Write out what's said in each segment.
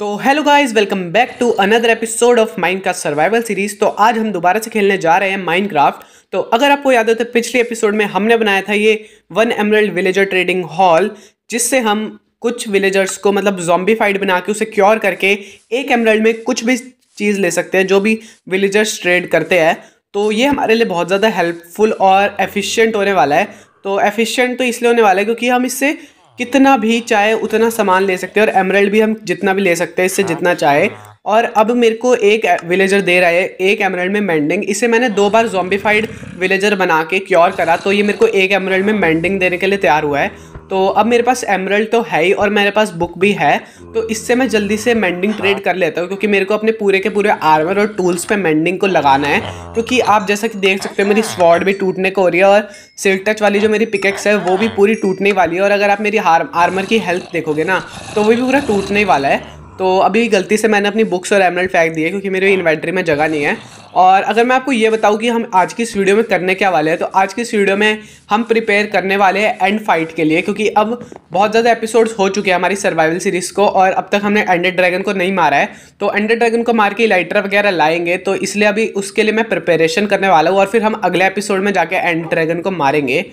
तो hello guys welcome back to another episode of mind का survival series तो आज हम दोबारा से खेलने जा रहे हैं माइनक्राफ्ट तो अगर आपको याद हो तो पिछले एपिसोड में हमने बनाया था ये one emerald villager trading hall जिससे हम कुछ विलेजर्स को मतलब जॉम्बीफाइड बना के उसे क्योर करके एक एमरल्ड में कुछ भी चीज़ ले सकते हैं जो भी विलेजर्स ट्रेड करते हैं तो ये हमारे लिए बहुत ज़्यादा हेल्पफुल और एफिशिएंट होने वाला है तो एफिशिएंट तो इसलिए होने वाला है क्योंकि हम इससे कितना भी चाहे उतना सामान ले सकते हैं और एमरल्ड भी हम जितना भी ले सकते हैं इससे हाँ। जितना चाहे और अब मेरे को एक विलेजर दे रहा है एक एमरल्ड में मैंडिंग इसे मैंने दो बार जोम्बिफाइड विलेजर बना के क्योर करा तो ये मेरे को एक एमरल्ड में मैंडिंग देने के लिए तैयार हुआ है तो अब मेरे पास एमरल्ड तो है ही और मेरे पास बुक भी है तो इससे मैं जल्दी से मेंडिंग ट्रेड हाँ। कर लेता हूँ क्योंकि मेरे को अपने पूरे के पूरे आर्मर और टूल्स पे मेंडिंग को लगाना है हाँ। क्योंकि आप जैसा कि देख सकते हो मेरी स्वॉर्ड भी टूटने को हो रही है और सिल्क टच वाली जो मेरी पिकेक्स है वो भी पूरी टूटने वाली है और अगर आप मेरी आर्मर की हेल्थ देखोगे ना तो वो भी पूरा टूटने वाला है तो अभी गलती से मैंने अपनी बुक्स और एमरल्ड फेंक दिए क्योंकि मेरे इन्वेंट्री में जगह नहीं है और अगर मैं आपको ये बताऊँ कि हम आज की इस वीडियो में करने क्या वाले हैं तो आज की इस वीडियो में हम प्रिपेयर करने वाले हैं एंड फाइट के लिए क्योंकि अब बहुत ज़्यादा एपिसोड्स हो चुके हैं हमारी सर्वाइवल सीरीज़ को और अब तक हमने एंडेड ड्रैगन को नहीं मारा है तो एंडेड ड्रैगन को मार के लाइटर वगैरह लाएंगे तो इसलिए अभी उसके लिए मैं प्रिपेरेशन करने वाला हूँ और फिर हम अगले एपिसोड में जाके एंड ड्रैगन को मारेंगे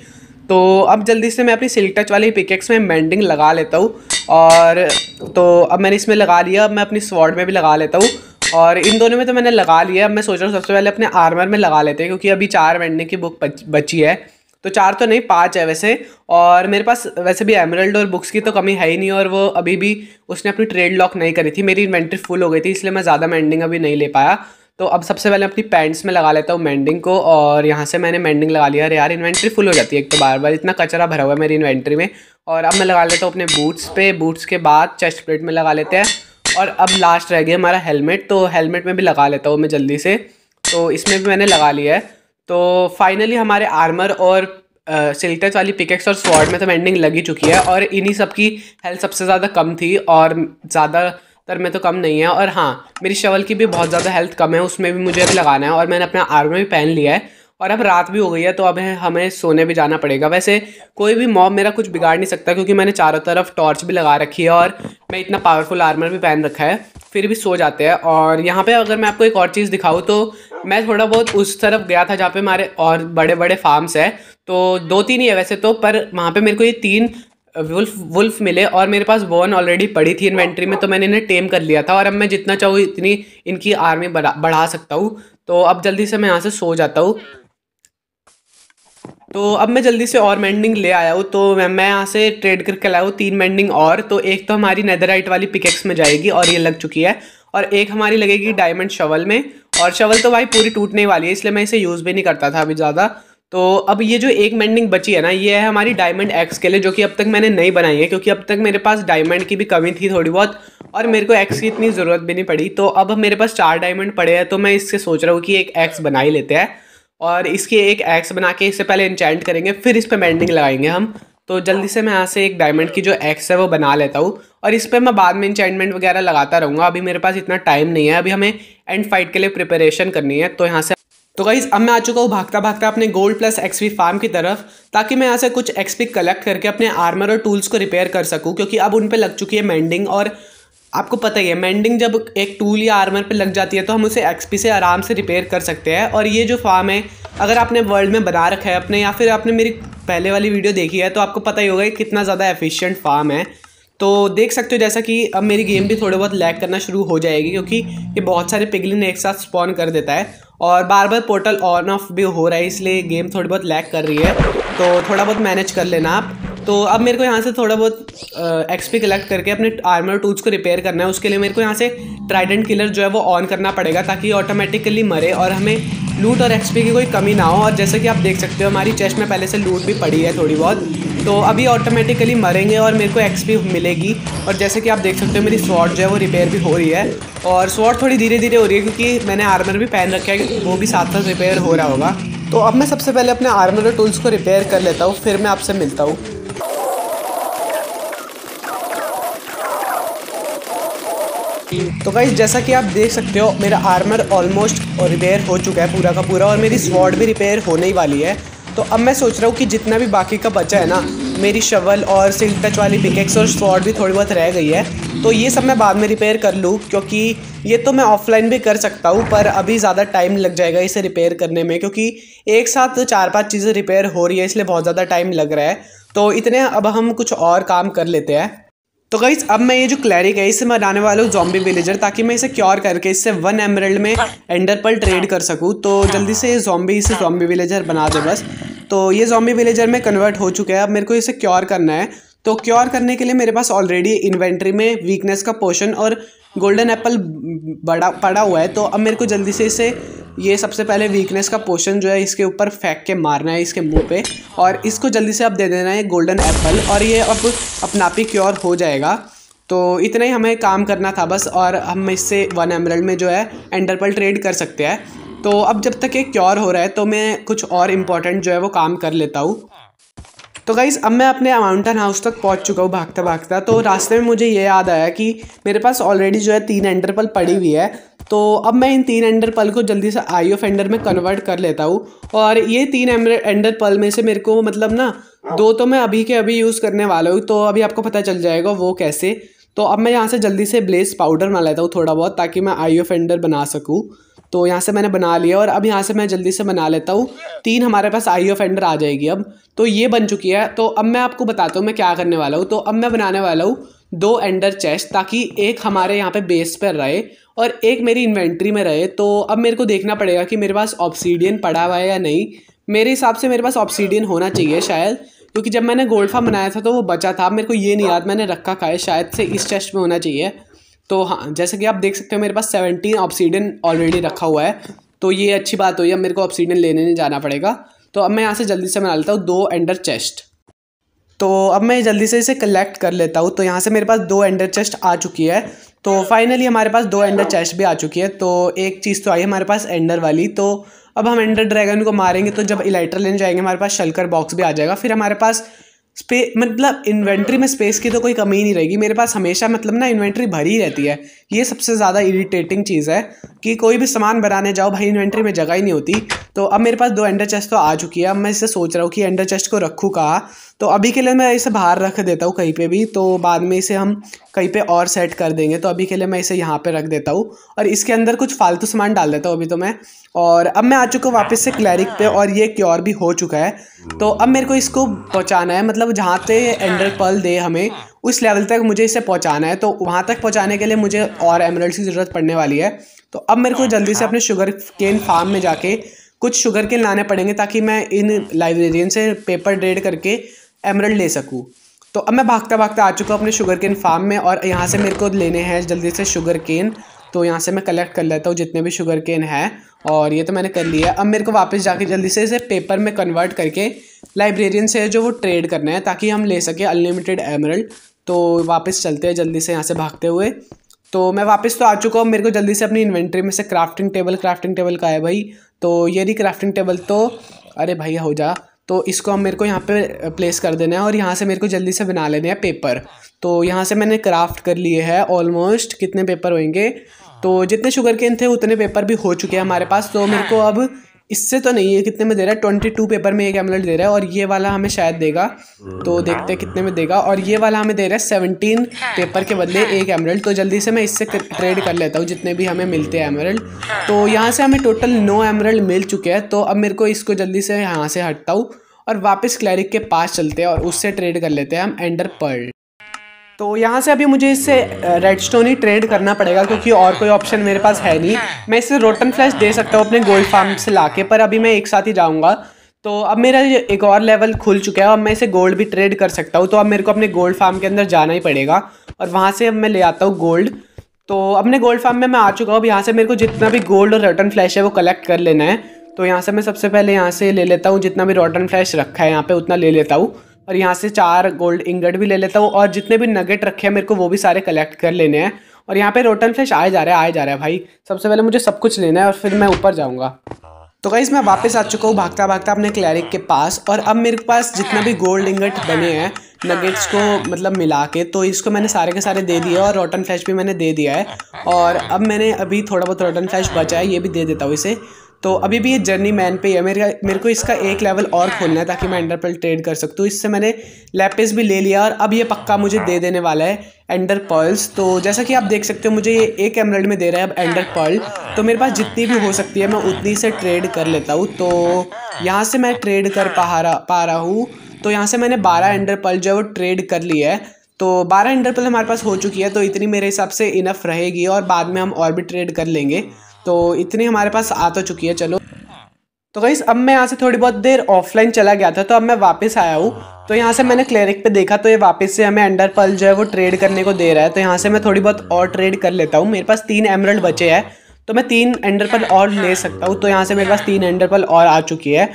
तो अब जल्दी से मैं अपनी सिल्क टच वाली पिकेक्स में मैंडिंग लगा लेता हूँ और तो अब मैंने इसमें लगा लिया अब मैं अपनी स्वॉर्ड में भी लगा लेता हूँ और इन दोनों में तो मैंने लगा लिया अब मैं सोच रहा हूँ सबसे पहले अपने आर्मर में लगा लेते हैं क्योंकि अभी चार मैंडिंग की बुक बची है तो चार तो नहीं पाँच है वैसे और मेरे पास वैसे भी एमरल्ड और बुक्स की तो कमी है ही नहीं और वो अभी भी उसने अपनी ट्रेड लॉक नहीं करी थी मेरी इन्वेंट्री फुल हो गई थी इसलिए मैं ज़्यादा मैंडिंग अभी नहीं ले पाया तो अब सबसे पहले अपनी पैंट्स में लगा लेता हूँ मैंडिंग को और यहाँ से मैंने मैंडिंग लगा लिया अरे यार इन्वेंट्री फुल हो जाती है एक तो बार बार इतना कचरा भरा हुआ है मेरी इन्वेंट्री में और अब मैं लगा लेता हूँ अपने बूट्स पे बूट्स के बाद चेस्ट प्लेट में लगा लेते हैं और अब लास्ट रह गया हमारा हेलमेट तो हेलमेट में भी लगा लेता हूँ मैं जल्दी से तो इसमें भी मैंने लगा लिया है तो फाइनली हमारे आर्मर और सिल्टेस वाली पिकेक्स और स्वॉर्ड में तो मैंडिंग लग ही चुकी है और इन्हीं सब की हेल्थ सबसे ज़्यादा कम थी और ज़्यादा तर में तो कम नहीं है और हाँ मेरी शवल की भी बहुत ज़्यादा हेल्थ कम है उसमें भी मुझे अभी लगाना है और मैंने अपना आर्मर भी पहन लिया है और अब रात भी हो गई है तो अब हमें सोने भी जाना पड़ेगा वैसे कोई भी मॉब मेरा कुछ बिगाड़ नहीं सकता क्योंकि मैंने चारों तरफ टॉर्च भी लगा रखी है और मैं इतना पावरफुल आर्मर भी पहन रखा है फिर भी सो जाते हैं और यहाँ पे अगर मैं आपको एक और चीज़ दिखाऊँ तो मैं थोड़ा बहुत उस तरफ गया था जहाँ पे हमारे और बड़े बड़े फार्म्स हैं तो दो तीन ही है वैसे तो पर वहाँ पे मेरे को ये तीन वुल्फ वुल्फ मिले और मेरे पास बोन ऑलरेडी पड़ी थी इन्वेंट्री में तो मैंने इन्हें टेम कर लिया था और अब मैं जितना चाहूँ इतनी इनकी आर्मी बढ़ा बढ़ा सकता हूँ तो अब जल्दी से मैं यहाँ से सो जाता हूँ तो अब मैं जल्दी से और मैंडिंग ले आया हूँ तो मैं मैं यहाँ से ट्रेड करके लाया हूँ तीन मैंडिंग और तो एक तो हमारी नेदराइट वाली पिकेक्स में जाएगी और ये लग चुकी है और एक हमारी लगेगी डायमंड शवल में और शवल तो भाई पूरी टूटने वाली है इसलिए मैं इसे यूज़ भी नहीं करता था अभी ज़्यादा तो अब ये जो एक मेंडिंग बची है ना ये है हमारी डायमंड एक्स के लिए जो कि अब तक मैंने नहीं बनाई है क्योंकि अब तक मेरे पास डायमंड की भी कमी थी थोड़ी बहुत और मेरे को एक्स की इतनी ज़रूरत भी नहीं पड़ी तो अब मेरे पास चार डायमंड पड़े हैं तो मैं इससे सोच रहा हूँ कि एक एक्स बना ही लेते हैं और इसके एक एक्स बना के इससे पहले इंचैंट करेंगे फिर इस पर मेंडिंग लगाएंगे हम तो जल्दी से मैं यहाँ से एक डायमंड की जो एक्स है वो बना लेता हूँ और इस पर मैं बाद में इंचेंटमेंट वगैरह लगाता रहूँगा अभी मेरे पास इतना टाइम नहीं है अभी हमें एंड फाइट के लिए प्रिपरेशन करनी है तो यहाँ से तो गाइज़ अब मैं आ चुका हूँ भागता भागता अपने गोल्ड प्लस एक्सपी फार्म की तरफ ताकि मैं यहाँ से कुछ एक्सपी कलेक्ट करके अपने आर्मर और टूल्स को रिपेयर कर सकूँ क्योंकि अब उन पर लग चुकी है मैंडिंग और आपको पता ही है मैंडिंग जब एक टूल या आर्मर पर लग जाती है तो हम उसे एक्सपी से आराम से रिपेयर कर सकते हैं और ये जो फार्म है अगर आपने वर्ल्ड में बना रखा है अपने या फिर आपने मेरी पहले वाली वीडियो देखी है तो आपको पता ही होगा कितना ज़्यादा एफिशियंट फार्म है तो देख सकते हो जैसा कि अब मेरी गेम भी थोड़े बहुत लैग करना शुरू हो जाएगी क्योंकि ये बहुत सारे पिगलिन एक साथ स्पॉन कर देता है और बार बार पोर्टल ऑन ऑफ भी हो रहा है इसलिए गेम थोड़ी बहुत लैग कर रही है तो थोड़ा बहुत मैनेज कर लेना आप तो अब मेरे को यहाँ से थोड़ा बहुत एक्सपी कलेक्ट करके अपने आर्मर टूल्स को रिपेयर करना है उसके लिए मेरे को यहाँ से ट्राइडेंट किलर जो है वो ऑन करना पड़ेगा ताकि ऑटोमेटिकली मरे और हमें लूट और एक्सपी की कोई कमी ना हो और जैसे कि आप देख सकते हो हमारी चेस्ट में पहले से लूट भी पड़ी है थोड़ी बहुत तो अभी ऑटोमेटिकली मरेंगे और मेरे को एक्स भी मिलेगी और जैसे कि आप देख सकते हो मेरी स्वॉट जो है वो रिपेयर भी हो रही है और स्वॉट थोड़ी धीरे धीरे हो रही है क्योंकि मैंने आर्मर भी पहन रखा है वो भी साथ साथ रिपेयर हो रहा होगा तो अब मैं सबसे पहले अपने आर्मर और टूल्स को रिपेयर कर लेता हूँ फिर मैं आपसे मिलता हूँ तो गाइज जैसा कि आप देख सकते हो मेरा आर्मर ऑलमोस्ट रिपेयर हो चुका है पूरा का पूरा और मेरी स्वॉर्ड भी रिपेयर होने ही वाली है तो अब मैं सोच रहा हूँ कि जितना भी बाकी का बचा है ना मेरी शवल और सिल्क टच वाली पिकेक्स और स्पॉट भी थोड़ी बहुत रह गई है तो ये सब मैं बाद में रिपेयर कर लूँ क्योंकि ये तो मैं ऑफलाइन भी कर सकता हूँ पर अभी ज़्यादा टाइम लग जाएगा इसे रिपेयर करने में क्योंकि एक साथ चार पांच चीज़ें रिपेयर हो रही है इसलिए बहुत ज़्यादा टाइम लग रहा है तो इतने अब हम कुछ और काम कर लेते हैं तो गई अब मैं ये जो क्लैरिक है इससे बनाने वाला हूँ जॉम्बी विलेजर ताकि मैं इसे क्योर करके इससे वन एमरल्ड में एंडरपल ट्रेड कर सकूँ तो जल्दी से जॉम्बी इसे जॉम्बी विलेजर बना दो बस तो ये जॉम्बी विलेजर में कन्वर्ट हो चुका है अब मेरे को इसे क्योर करना है तो क्योर करने के लिए मेरे पास ऑलरेडी इन्वेंट्री में वीकनेस का पोशन और गोल्डन एप्पल बड़ा पड़ा हुआ है तो अब मेरे को जल्दी से इसे ये सबसे पहले वीकनेस का पोशन जो है इसके ऊपर फेंक के मारना है इसके मुंह पे और इसको जल्दी से अब दे देना है गोल्डन एप्पल और ये अब अपना आप ही क्योर हो जाएगा तो इतना ही हमें काम करना था बस और हम इससे वन एमरल्ड में जो है एंडरपल ट्रेड कर सकते हैं तो अब जब तक ये क्योर हो रहा है तो मैं कुछ और इम्पोर्टेंट जो है वो काम कर लेता हूँ तो गाइज़ अब मैं अपने माउंटेन हाउस तक पहुंच चुका हूँ भागता भागता तो रास्ते में मुझे ये याद आया कि मेरे पास ऑलरेडी जो है तीन एंडरपल पड़ी हुई है तो अब मैं इन तीन एंडर पल को जल्दी से आई ऑफ एंडर में कन्वर्ट कर लेता हूँ और ये तीन एंडर पल में से मेरे को मतलब ना दो तो मैं अभी के अभी यूज़ करने वाला हूँ तो अभी आपको पता चल जाएगा वो कैसे तो अब मैं यहाँ से जल्दी से ब्लेस पाउडर मना लेता हूँ थोड़ा बहुत ताकि मैं आई ऑफ एंडर बना सकूँ तो यहाँ से मैंने बना लिया और अब यहाँ से मैं जल्दी से बना लेता हूँ तीन हमारे पास आई ऑफेंडर आ जाएगी अब तो ये बन चुकी है तो अब मैं आपको बताता हूँ मैं क्या करने वाला हूँ तो अब मैं बनाने वाला हूँ दो एंडर चेस्ट ताकि एक हमारे यहाँ पे बेस पर रहे और एक मेरी इन्वेंट्री में रहे तो अब मेरे को देखना पड़ेगा कि मेरे पास ऑप्सीडियन पड़ा हुआ है या नहीं मेरे हिसाब से मेरे पास ऑप्सीडियन होना चाहिए शायद क्योंकि जब मैंने गोल्ड फार्म बनाया था तो वो बचा था मेरे को ये नहीं याद मैंने रखा खाए शायद से इस चेस्ट में होना चाहिए तो हाँ जैसे कि आप देख सकते हो मेरे पास सेवनटीन ऑप्सीडन ऑलरेडी रखा हुआ है तो ये अच्छी बात हुई अब मेरे को ऑप्सीडन लेने नहीं जाना पड़ेगा तो अब मैं यहाँ से जल्दी से बना लेता हूँ दो एंडर चेस्ट तो अब मैं जल्दी से इसे कलेक्ट कर लेता हूँ तो यहाँ से मेरे पास दो एंडर चेस्ट आ चुकी है तो फाइनली हमारे पास दो एंडर चेस्ट भी आ चुकी है तो एक चीज़ तो आई हमारे पास एंडर वाली तो अब हम एंडर ड्रैगन को मारेंगे तो जब इलाइटर लेने जाएंगे हमारे पास शलकर बॉक्स भी आ जाएगा फिर हमारे पास स्पे मतलब इन्वेंट्री में स्पेस की तो कोई कमी नहीं रहेगी मेरे पास हमेशा मतलब ना इन्वेंट्री भरी रहती है ये सबसे ज़्यादा इरिटेटिंग चीज़ है कि कोई भी सामान बनाने जाओ भाई इन्वेंट्री में जगह ही नहीं होती तो अब मेरे पास दो एंडर चेस्ट तो आ चुकी है अब मैं इसे सोच रहा हूँ कि एंडर चेस्ट को रखूँ कहाँ तो अभी के लिए मैं इसे बाहर रख देता हूँ कहीं पे भी तो बाद में इसे हम कहीं पे और सेट कर देंगे तो अभी के लिए मैं इसे यहाँ पे रख देता हूँ और इसके अंदर कुछ फालतू सामान डाल देता हूँ अभी तो मैं और अब मैं आ चुका हूँ वापस से क्लैरिक पे और ये क्योर भी हो चुका है तो अब मेरे को इसको पहुँचाना है मतलब जहाँ से एंडर पल दे हमें उस लेवल तक मुझे इसे पहुँचाना है तो वहाँ तक पहुँचाने के लिए मुझे और एमरल्ड की ज़रूरत पड़ने वाली है तो अब मेरे को जल्दी से अपने शुगर केन फार्म में जाके कुछ शुगर केन लाने पड़ेंगे ताकि मैं इन लाइब्रेरियन से पेपर ड्रेड करके एमरल्ड ले सकूँ तो अब मैं भागता भागता आ चुका हूँ अपने शुगर केन फार्म में और यहाँ से मेरे को लेने हैं जल्दी से शुगर केन तो यहाँ से मैं कलेक्ट कर लेता हूँ जितने भी शुगर केन है और ये तो मैंने कर लिया अब मेरे को वापस जाके जल्दी से इसे पेपर में कन्वर्ट करके लाइब्रेरियन से जो वो ट्रेड करना है ताकि हम ले सकें अनलिमिटेड एमरल्ड तो वापस चलते हैं जल्दी से यहाँ से भागते हुए तो मैं वापस तो आ चुका हूँ मेरे को जल्दी से अपनी इन्वेंट्री में से क्राफ्टिंग टेबल क्राफ्टिंग टेबल का है भाई तो ये रही क्राफ्टिंग टेबल तो अरे भैया हो जा तो इसको हम मेरे को यहाँ पे प्लेस कर देना है और यहाँ से मेरे को जल्दी से बना लेने हैं पेपर तो यहाँ से मैंने क्राफ्ट कर लिए है ऑलमोस्ट कितने पेपर होंगे तो जितने शुगर केन थे उतने पेपर भी हो चुके हैं हमारे पास तो मेरे को अब इससे तो नहीं है कितने में दे रहा है ट्वेंटी टू पेपर में एक एमलेट दे रहा है और ये वाला हमें शायद देगा तो hmm. देखते हैं कितने में देगा और ये वाला हमें दे रहा है सेवनटीन पेपर हाँ। के बदले हाँ। एक एमरल्ड तो जल्दी से मैं इससे ट्रेड कर लेता हूँ जितने भी हमें मिलते हैं एमरल्ड हाँ। तो यहाँ से हमें टोटल नौ एमरल्ड मिल चुके हैं तो अब मेरे को इसको जल्दी से यहाँ से हटता हूँ और वापस क्लैरिक के पास चलते हैं और उससे ट्रेड कर लेते हैं हम एंडर पर्ल तो यहाँ से अभी मुझे इससे रेडस्टोन ही ट्रेड करना पड़ेगा क्योंकि और कोई ऑप्शन मेरे पास है नहीं मैं इसे रोटन फ्लैश दे सकता हूँ अपने गोल्ड फार्म से ला के पर अभी मैं एक साथ ही जाऊँगा तो अब मेरा एक और लेवल खुल चुका है और मैं इसे गोल्ड भी ट्रेड कर सकता हूँ तो अब मेरे को अपने गोल्ड फार्म के अंदर जाना ही पड़ेगा और वहाँ से अब मैं ले आता हूँ गोल्ड तो अपने गोल्ड फार्म में मैं आ चुका हूँ अब यहाँ से मेरे को जितना भी गोल्ड और रोटन फ्लैश है वो कलेक्ट कर लेना है तो यहाँ से मैं सबसे पहले यहाँ से ले लेता हूँ जितना भी रोटन फ्लैश रखा है यहाँ पर उतना ले लेता हूँ और यहाँ से चार गोल्ड इंगट भी ले लेता हूँ और जितने भी नगेट रखे हैं मेरे को वो भी सारे कलेक्ट कर लेने हैं और यहाँ पे रोटन फ्लैश आए जा रहे हैं आए जा रहे हैं भाई सबसे पहले मुझे सब कुछ लेना है और फिर मैं ऊपर जाऊँगा तो गाइज़ मैं वापस आ चुका हूँ भागता भागता अपने क्लैरिक के पास और अब मेरे पास जितना भी गोल्ड इंगट बने हैं नगेट्स को मतलब मिला के तो इसको मैंने सारे के सारे दे दिए और रोटन फ्लैश भी मैंने दे दिया है और अब मैंने अभी थोड़ा बहुत रोटन फ्लैश बचा है ये भी दे देता हूँ इसे तो अभी भी ये जर्नी मैन पे ही है मेरे मेरे को इसका एक लेवल और खोलना है ताकि मैं एंडरपल ट्रेड कर सकूँ तो इससे मैंने लेपिस भी ले लिया और अब ये पक्का मुझे दे देने वाला है एंडर पर्ल्स तो जैसा कि आप देख सकते हो मुझे ये एक एमरल्ड में दे रहा है अब एंडर पर्ल तो मेरे पास जितनी भी हो सकती है मैं उतनी से ट्रेड कर लेता हूँ तो यहाँ से मैं ट्रेड कर पा रहा पा रहा हूँ तो यहाँ से मैंने बारह एंडर पर्ल जो है वो ट्रेड कर लिया है तो बारह पर्ल हमारे पास हो चुकी है तो इतनी मेरे हिसाब से इनफ रहेगी और बाद में हम और भी ट्रेड कर लेंगे तो इतनी हमारे पास आ तो चुकी है चलो तो गई अब मैं यहाँ से थोड़ी बहुत देर ऑफलाइन चला गया था तो अब मैं वापस आया हूँ तो यहाँ से मैंने क्लेरिक पे देखा तो ये वापस से हमें अंडर पल जो है वो ट्रेड करने को दे रहा है तो यहाँ से मैं थोड़ी बहुत और ट्रेड कर लेता हूँ मेरे पास तीन एमरल्ड बचे हैं तो मैं तीन एंडर पल और ले सकता हूँ तो यहाँ से मेरे पास तीन एंडर पल और आ चुकी है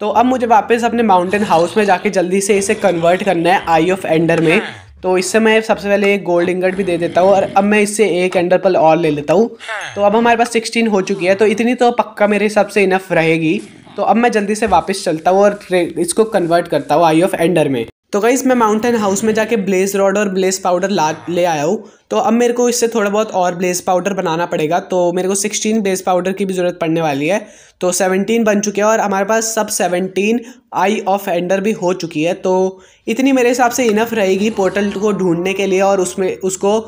तो अब मुझे वापस अपने माउंटेन हाउस में जाके जल्दी से इसे कन्वर्ट करना है आई ऑफ एंडर में तो इससे मैं सबसे पहले एक गोल्ड इंगट भी दे देता हूँ और अब मैं इससे एक एंडर पल और ले लेता हूँ तो अब हमारे पास सिक्सटीन हो चुकी है तो इतनी तो पक्का मेरे हिसाब से इनफ रहेगी तो अब मैं जल्दी से वापस चलता हूँ और इसको कन्वर्ट करता हूँ आई ऑफ एंडर में तो गई मैं माउंटेन हाउस में जाके ब्लेज रॉड और ब्लेज पाउडर ला ले आया हूँ तो अब मेरे को इससे थोड़ा बहुत और ब्लेज पाउडर बनाना पड़ेगा तो मेरे को सिक्सटीन ब्लेज पाउडर की भी ज़रूरत पड़ने वाली है तो सेवनटीन बन चुके हैं और हमारे पास सब सेवनटीन आई ऑफ एंडर भी हो चुकी है तो इतनी मेरे हिसाब से इनफ रहेगी पोर्टल को ढूंढने के लिए और उसमें उसको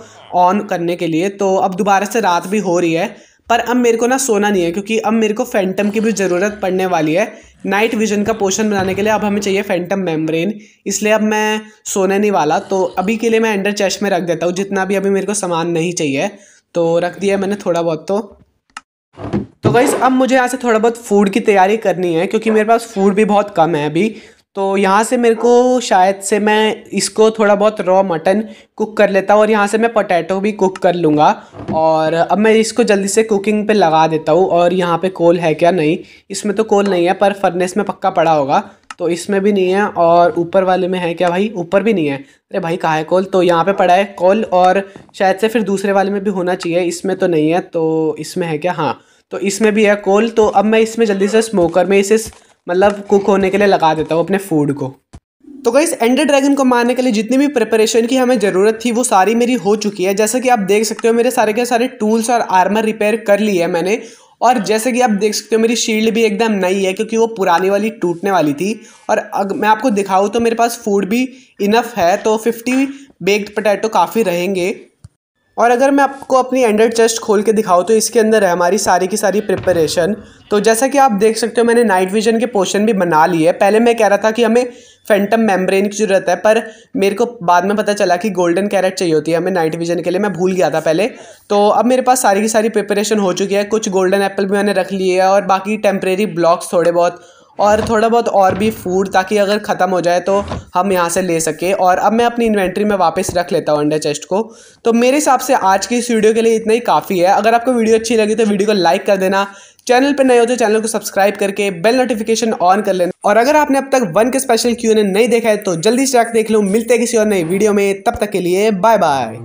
ऑन करने के लिए तो अब दोबारा से रात भी हो रही है पर अब मेरे को ना सोना नहीं है क्योंकि अब मेरे को फैंटम की भी ज़रूरत पड़ने वाली है नाइट विजन का पोशन बनाने के लिए अब हमें चाहिए फैंटम मेम्ब्रेन इसलिए अब मैं सोने नहीं वाला तो अभी के लिए मैं अंडर चेस्ट में रख देता हूँ जितना भी अभी मेरे को सामान नहीं चाहिए तो रख दिया मैंने थोड़ा बहुत तो तो गाइज़ अब मुझे यहाँ से थोड़ा बहुत फूड की तैयारी करनी है क्योंकि मेरे पास फूड भी बहुत कम है अभी तो यहाँ से मेरे को शायद से मैं इसको थोड़ा बहुत रॉ मटन कुक कर लेता हूँ और यहाँ से मैं पोटैटो भी कुक कर लूँगा और अब मैं इसको जल्दी से कुकिंग पे लगा देता हूँ और यहाँ पे कोल है क्या नहीं इसमें तो कोल नहीं है पर फर्नेस में पक्का पड़ा होगा तो इसमें भी नहीं है और ऊपर वाले में है क्या भाई ऊपर भी नहीं है अरे भाई कहाँ है कोल तो यहाँ पर पड़ा है कॉल और शायद से फिर दूसरे वाले में भी होना चाहिए इसमें तो नहीं है तो इसमें है क्या हाँ तो इसमें भी है कोल तो अब मैं इसमें जल्दी से स्मोकर में इसे मतलब कुक होने के लिए लगा देता हूँ अपने फूड को तो गई एंडर ड्रैगन को मारने के लिए जितनी भी प्रिपरेशन की हमें ज़रूरत थी वो सारी मेरी हो चुकी है जैसा कि आप देख सकते हो मेरे सारे के सारे टूल्स और आर्मर रिपेयर कर लिए है मैंने और जैसे कि आप देख सकते हो मेरी शील्ड भी एकदम नई है क्योंकि वो पुरानी वाली टूटने वाली थी और अग, मैं आपको दिखाऊँ तो मेरे पास फूड भी इनफ है तो फिफ्टी बेक्ड पटैटो काफ़ी रहेंगे और अगर मैं आपको अपनी एंडर चेस्ट खोल के दिखाऊँ तो इसके अंदर है हमारी सारी की सारी प्रिपरेशन तो जैसा कि आप देख सकते हो मैंने नाइट विजन के पोर्शन भी बना लिए है पहले मैं कह रहा था कि हमें फैंटम मेम्ब्रेन की ज़रूरत है पर मेरे को बाद में पता चला कि गोल्डन कैरेट चाहिए होती है हमें नाइट विजन के लिए मैं भूल गया था पहले तो अब मेरे पास सारी की सारी प्रिपरेशन हो चुकी है कुछ गोल्डन एप्पल भी मैंने रख लिए है और बाकी टेम्प्रेरी ब्लॉक्स थोड़े बहुत और थोड़ा बहुत और भी फूड ताकि अगर ख़त्म हो जाए तो हम यहाँ से ले सकें और अब मैं अपनी इन्वेंट्री में वापस रख लेता हूँ अंडर चेस्ट को तो मेरे हिसाब से आज की इस वीडियो के लिए इतना ही काफ़ी है अगर आपको वीडियो अच्छी लगी तो वीडियो को लाइक कर देना चैनल पर नए हो तो चैनल को सब्सक्राइब करके बेल नोटिफिकेशन ऑन कर लेना और अगर आपने अब तक वन के स्पेशल क्यू ने नहीं देखा है तो जल्दी से जाकर देख लो मिलते किसी और नई वीडियो में तब तक के लिए बाय बाय